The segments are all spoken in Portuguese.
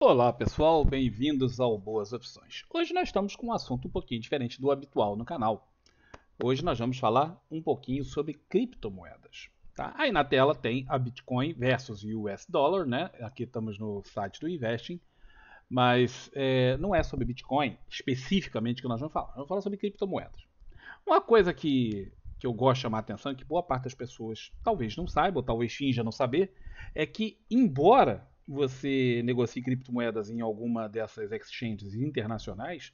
Olá pessoal, bem-vindos ao Boas Opções. Hoje nós estamos com um assunto um pouquinho diferente do habitual no canal. Hoje nós vamos falar um pouquinho sobre criptomoedas. Tá? Aí na tela tem a Bitcoin versus US Dollar, né? Aqui estamos no site do Investing, mas é, não é sobre Bitcoin especificamente que nós vamos falar. Nós vamos falar sobre criptomoedas. Uma coisa que, que eu gosto de chamar a atenção, que boa parte das pessoas talvez não saiba, ou talvez finja não saber, é que embora você negocie criptomoedas em alguma dessas exchanges internacionais,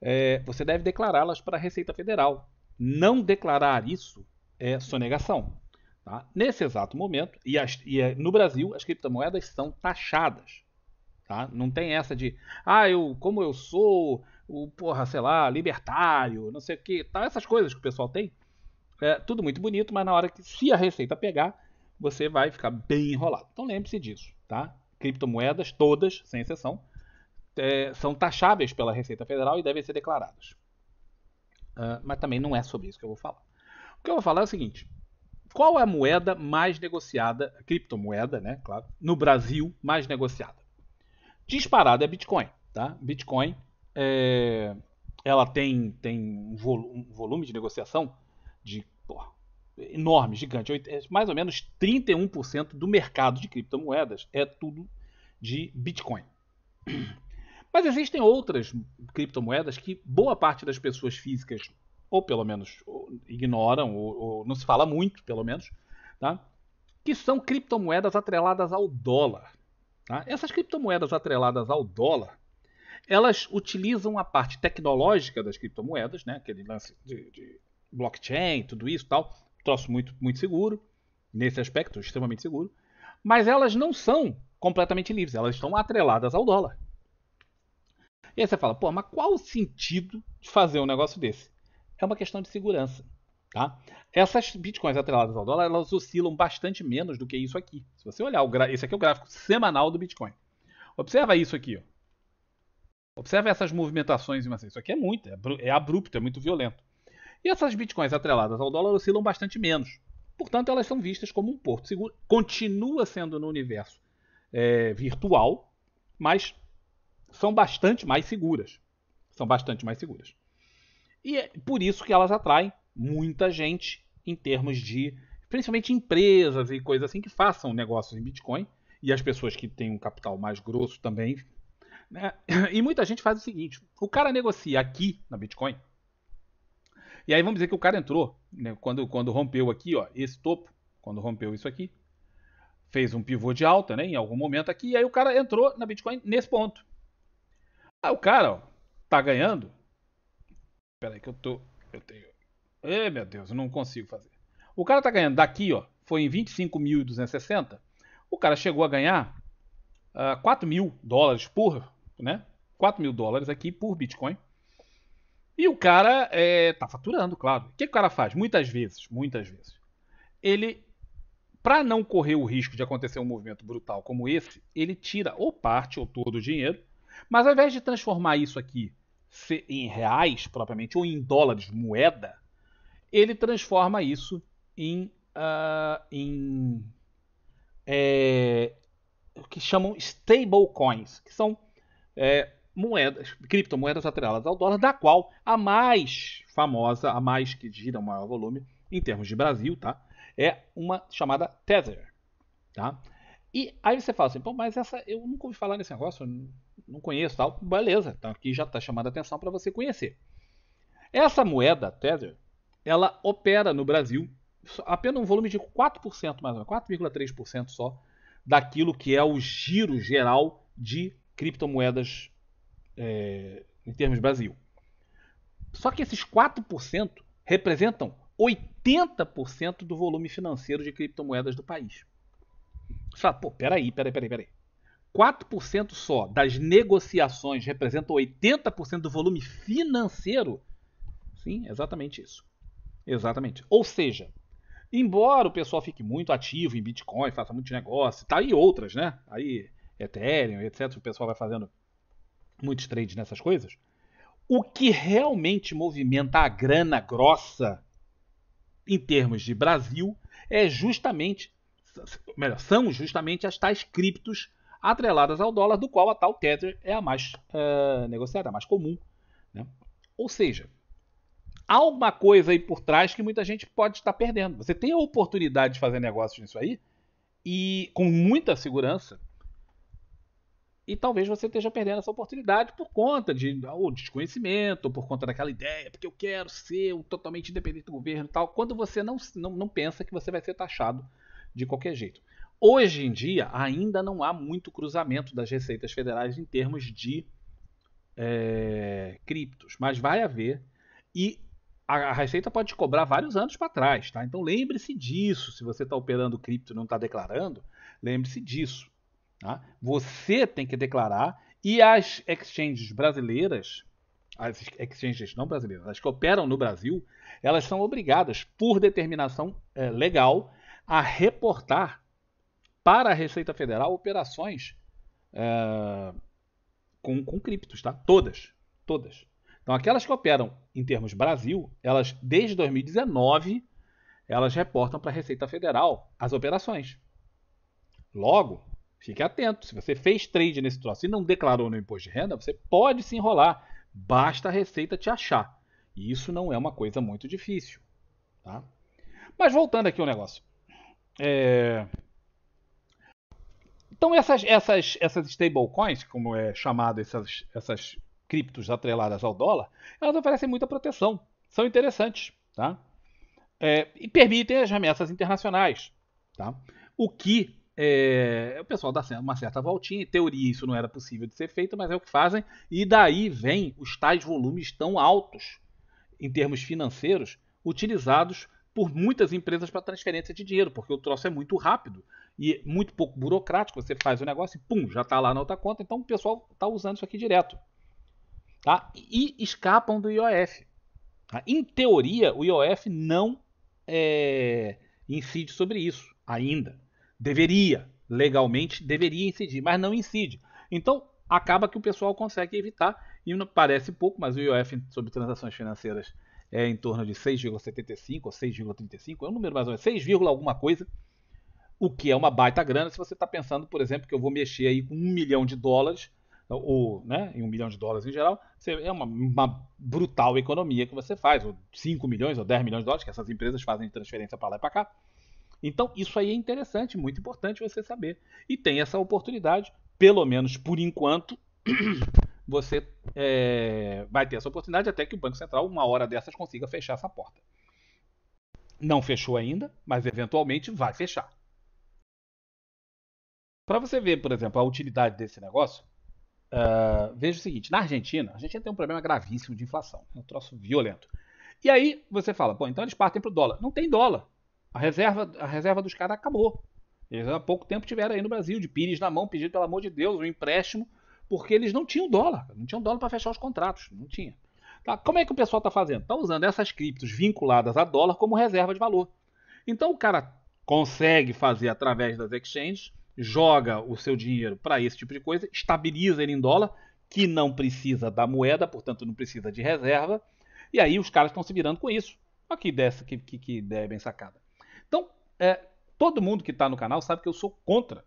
é, você deve declará-las para a Receita Federal. Não declarar isso é sonegação. Tá? Nesse exato momento, e, as, e é, no Brasil, as criptomoedas são taxadas. Tá? Não tem essa de, ah, eu, como eu sou, o, porra, sei lá, libertário, não sei o que, tal, essas coisas que o pessoal tem. É, tudo muito bonito, mas na hora que se a Receita pegar, você vai ficar bem enrolado. Então lembre-se disso, tá? Criptomoedas, todas, sem exceção, é, são taxáveis pela Receita Federal e devem ser declaradas. Uh, mas também não é sobre isso que eu vou falar. O que eu vou falar é o seguinte: qual é a moeda mais negociada, criptomoeda, né? Claro, no Brasil mais negociada? Disparada é Bitcoin, tá? Bitcoin, é, ela tem, tem um, volume de negociação de porra, enorme, gigante. É, mais ou menos 31% do mercado de criptomoedas é tudo de Bitcoin. Mas existem outras criptomoedas que boa parte das pessoas físicas, ou pelo menos ignoram, ou, ou, não se fala muito, pelo menos, tá? que são criptomoedas atreladas ao dólar. Tá? Essas criptomoedas atreladas ao dólar, elas utilizam a parte tecnológica das criptomoedas, né? aquele lance de, de blockchain, tudo isso tal, troço muito, muito seguro, nesse aspecto, extremamente seguro. Mas elas não são completamente livres, elas estão atreladas ao dólar. E aí você fala, pô, mas qual o sentido de fazer um negócio desse? É uma questão de segurança. Tá? Essas bitcoins atreladas ao dólar, elas oscilam bastante menos do que isso aqui. Se você olhar, gra... esse aqui é o gráfico semanal do Bitcoin. Observa isso aqui. Ó. Observa essas movimentações. Isso aqui é muito, é, é abrupto, é muito violento. E essas bitcoins atreladas ao dólar oscilam bastante menos. Portanto, elas são vistas como um porto seguro. Continua sendo no universo é, virtual, mas são bastante mais seguras. São bastante mais seguras. E é por isso que elas atraem muita gente em termos de, principalmente empresas e coisas assim que façam negócios em Bitcoin e as pessoas que têm um capital mais grosso também. Né? E muita gente faz o seguinte: o cara negocia aqui na Bitcoin e aí vamos dizer que o cara entrou, né, quando, quando rompeu aqui, ó, esse topo, quando rompeu isso aqui, fez um pivô de alta, né, em algum momento aqui, e aí o cara entrou na Bitcoin nesse ponto. Aí o cara, ó, tá ganhando. Espera aí que eu tô, eu tenho. Ei, meu Deus, eu não consigo fazer. O cara tá ganhando daqui, ó, foi em 25.260. O cara chegou a ganhar uh, ah, 4 mil dólares por, né? 4 mil dólares aqui por Bitcoin. E o cara é, tá faturando, claro. O que, o cara faz? Muitas vezes, muitas vezes. Ele, para não correr o risco de acontecer um movimento brutal como esse, ele tira ou parte ou todo o dinheiro, mas ao invés de transformar isso aqui em reais propriamente ou em dólares, moeda, ele transforma isso em, uh, em é, o que chamam stablecoins, que são é, moedas, criptomoedas atreladas ao dólar, da qual a mais famosa, a mais que gira o maior volume em termos de Brasil, tá? É uma chamada Tether, tá? E aí você fala assim, pô, mas essa eu nunca ouvi falar nesse negócio, não conheço, tal. Beleza, então aqui já está chamada a atenção para você conhecer. Essa moeda Tether, ela opera no Brasil apenas um volume de 4% mais ou menos, 4,3% só daquilo que é o giro geral de criptomoedas é, em termos Brasil. Só que esses 4% representam 80% do volume financeiro de criptomoedas do país. Você fala, pô, peraí, peraí, peraí, peraí. 4% só das negociações representam 80% do volume financeiro? Sim, exatamente isso. Exatamente. Ou seja, embora o pessoal fique muito ativo em Bitcoin, faça muito negócio e tal, e outras, né? Aí, Ethereum, etc., o pessoal vai fazendo muitos trades nessas coisas, o que realmente movimenta a grana grossa em termos de Brasil é justamente, melhor, são justamente as tais criptos atreladas ao dólar, do qual a tal Tether é a mais uh, negociada, a mais comum. Né? Ou seja, há alguma coisa aí por trás que muita gente pode estar perdendo. Você tem a oportunidade de fazer negócios nisso aí e com muita segurança e talvez você esteja perdendo essa oportunidade por conta de ou desconhecimento, por conta daquela ideia, porque eu quero ser totalmente independente do governo e tal, quando você não, não, não pensa que você vai ser taxado de qualquer jeito. Hoje em dia, ainda não há muito cruzamento das receitas federais em termos de é, criptos, mas vai haver. E a, Receita pode cobrar vários anos para trás, tá? Então lembre-se disso. Se você está operando cripto e não está declarando, lembre-se disso. Tá? Você tem que declarar e as exchanges brasileiras, as exchanges não brasileiras, as que operam no Brasil, elas são obrigadas, por determinação é, legal, a reportar para a Receita Federal operações é, com, com criptos, tá? Todas, todas. Então, aquelas que operam em termos Brasil, elas desde 2019 elas reportam para a Receita Federal as operações. Logo, Fique atento. Se você fez trade nesse troço e não declarou no imposto de renda, você pode se enrolar. Basta a receita te achar. E isso não é uma coisa muito difícil. Tá? Mas voltando aqui ao negócio. É... Então essas, essas, essas stablecoins, como é chamado essas, essas criptos atreladas ao dólar, elas oferecem muita proteção. São interessantes. Tá? É, e permitem as remessas internacionais. Tá? O que é, o pessoal dá uma certa voltinha, em teoria isso não era possível de ser feito, mas é o que fazem, e daí vem os tais volumes tão altos em termos financeiros utilizados por muitas empresas para transferência de dinheiro, porque o troço é muito rápido e muito pouco burocrático. Você faz o negócio e pum, já está lá na outra conta. Então o pessoal está usando isso aqui direto. Tá? E escapam do IOF. Tá? Em teoria, o IOF não é, incide sobre isso ainda deveria, legalmente, deveria incidir, mas não incide. Então, acaba que o pessoal consegue evitar, e parece pouco, mas o IOF sobre transações financeiras é em torno de 6,75 ou 6,35, é um número mais ou menos, 6, alguma coisa, o que é uma baita grana se você está pensando, por exemplo, que eu vou mexer aí com um milhão de dólares, ou né, em um milhão de dólares em geral, é uma, uma brutal economia que você faz, ou 5 milhões ou 10 milhões de dólares, que essas empresas fazem de transferência para lá e para cá. Então, isso aí é interessante, muito importante você saber. E tem essa oportunidade, pelo menos por enquanto, você é, vai ter essa oportunidade até que o Banco Central, uma hora dessas, consiga fechar essa porta. Não fechou ainda, mas eventualmente vai fechar. Para você ver, por exemplo, a utilidade desse negócio, uh, veja o seguinte: na Argentina, a Argentina tem um problema gravíssimo de inflação, é um troço violento. E aí você fala, bom, então eles partem para o dólar. Não tem dólar. A reserva, a reserva dos caras acabou. Eles há pouco tempo tiveram aí no Brasil, de Pires na mão, pedindo, pelo amor de Deus, um empréstimo, porque eles não tinham dólar. Não tinham dólar para fechar os contratos. Não tinha. Tá? Como é que o pessoal está fazendo? Está usando essas criptos vinculadas a dólar como reserva de valor. Então o cara consegue fazer através das exchanges, joga o seu dinheiro para esse tipo de coisa, estabiliza ele em dólar, que não precisa da moeda, portanto não precisa de reserva. E aí os caras estão se virando com isso. Olha que, dessa, que, que, que ideia bem sacada. Então, é, todo mundo que está no canal sabe que eu sou contra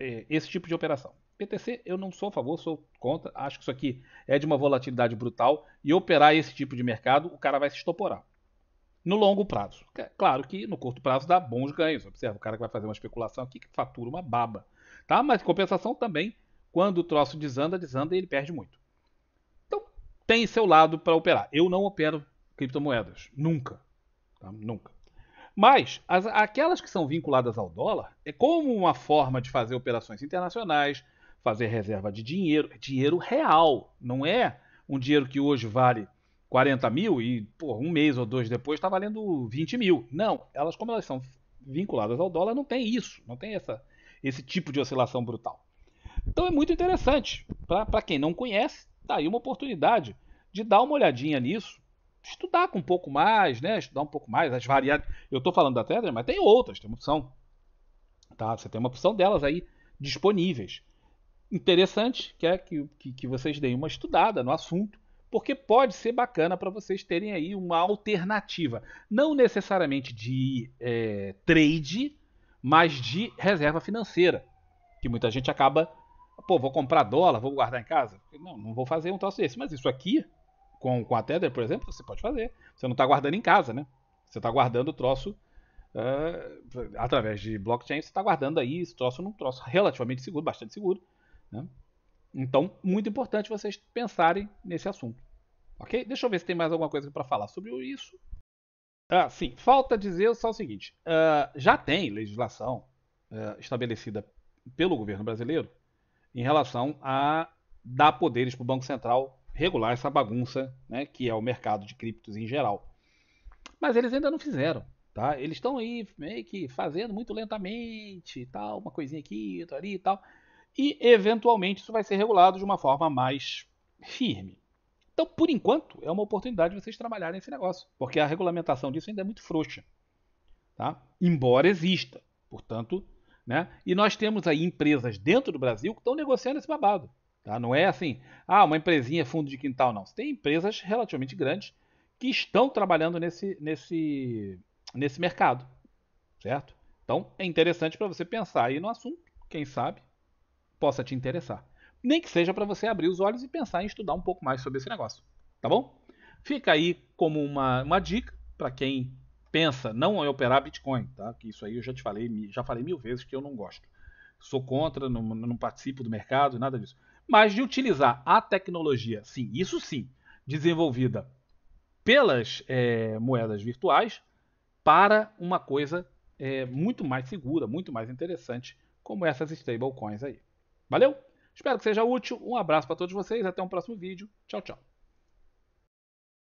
é, esse tipo de operação. PTC eu não sou a favor, sou contra. Acho que isso aqui é de uma volatilidade brutal e operar esse tipo de mercado, o cara vai se estoporar. No longo prazo. É claro que no curto prazo dá bons ganhos. Observa, o cara que vai fazer uma especulação aqui que fatura uma baba. Tá? Mas compensação também, quando o troço desanda, desanda e ele perde muito. Então, tem seu lado para operar. Eu não opero criptomoedas. Nunca. Tá? Nunca. Mas as, aquelas que são vinculadas ao dólar, é como uma forma de fazer operações internacionais, fazer reserva de dinheiro, é dinheiro real, não é um dinheiro que hoje vale 40 mil e por um mês ou dois depois está valendo 20 mil. Não, elas, como elas são vinculadas ao dólar, não tem isso, não tem essa, esse tipo de oscilação brutal. Então é muito interessante. Para quem não conhece, está aí uma oportunidade de dar uma olhadinha nisso estudar com um pouco mais, né? Estudar um pouco mais as variáveis. Eu estou falando da Tether, mas tem outras, tem uma opção. Tá? Você tem uma opção delas aí disponíveis. Interessante que é que, que, que vocês deem uma estudada no assunto, porque pode ser bacana para vocês terem aí uma alternativa. Não necessariamente de é, trade, mas de reserva financeira. Que muita gente acaba, pô, vou comprar dólar, vou guardar em casa. Não, não vou fazer um troço desse. Mas isso aqui com, com a Tether, por exemplo, você pode fazer. Você não está guardando em casa, né? Você está guardando o troço uh, através de blockchain, você está guardando aí esse troço num troço relativamente seguro, bastante seguro. Né? Então, muito importante vocês pensarem nesse assunto. Ok? Deixa eu ver se tem mais alguma coisa para falar sobre isso. Ah, sim, falta dizer só o seguinte: uh, já tem legislação uh, estabelecida pelo governo brasileiro em relação a dar poderes para o Banco Central regular essa bagunça, né, que é o mercado de criptos em geral. Mas eles ainda não fizeram, tá? Eles estão aí meio que fazendo muito lentamente, tal, uma coisinha aqui, outra ali e tal. E eventualmente isso vai ser regulado de uma forma mais firme. Então, por enquanto, é uma oportunidade de vocês trabalharem esse negócio, porque a regulamentação disso ainda é muito frouxa, tá? Embora exista, portanto, né? E nós temos aí empresas dentro do Brasil que estão negociando esse babado. Tá? Não é assim, ah, uma empresinha é fundo de quintal, não. Você tem empresas relativamente grandes que estão trabalhando nesse, nesse, nesse mercado, certo? Então é interessante para você pensar aí no assunto, quem sabe possa te interessar. Nem que seja para você abrir os olhos e pensar em estudar um pouco mais sobre esse negócio, tá bom? Fica aí como uma, uma dica para quem pensa não em operar Bitcoin, tá? Que isso aí eu já te falei, já falei mil vezes que eu não gosto. Sou contra, não, não participo do mercado, nada disso mas de utilizar a tecnologia, sim, isso sim, desenvolvida pelas é, moedas virtuais para uma coisa é, muito mais segura, muito mais interessante, como essas stablecoins aí. Valeu? Espero que seja útil. Um abraço para todos vocês. Até um próximo vídeo. Tchau, tchau.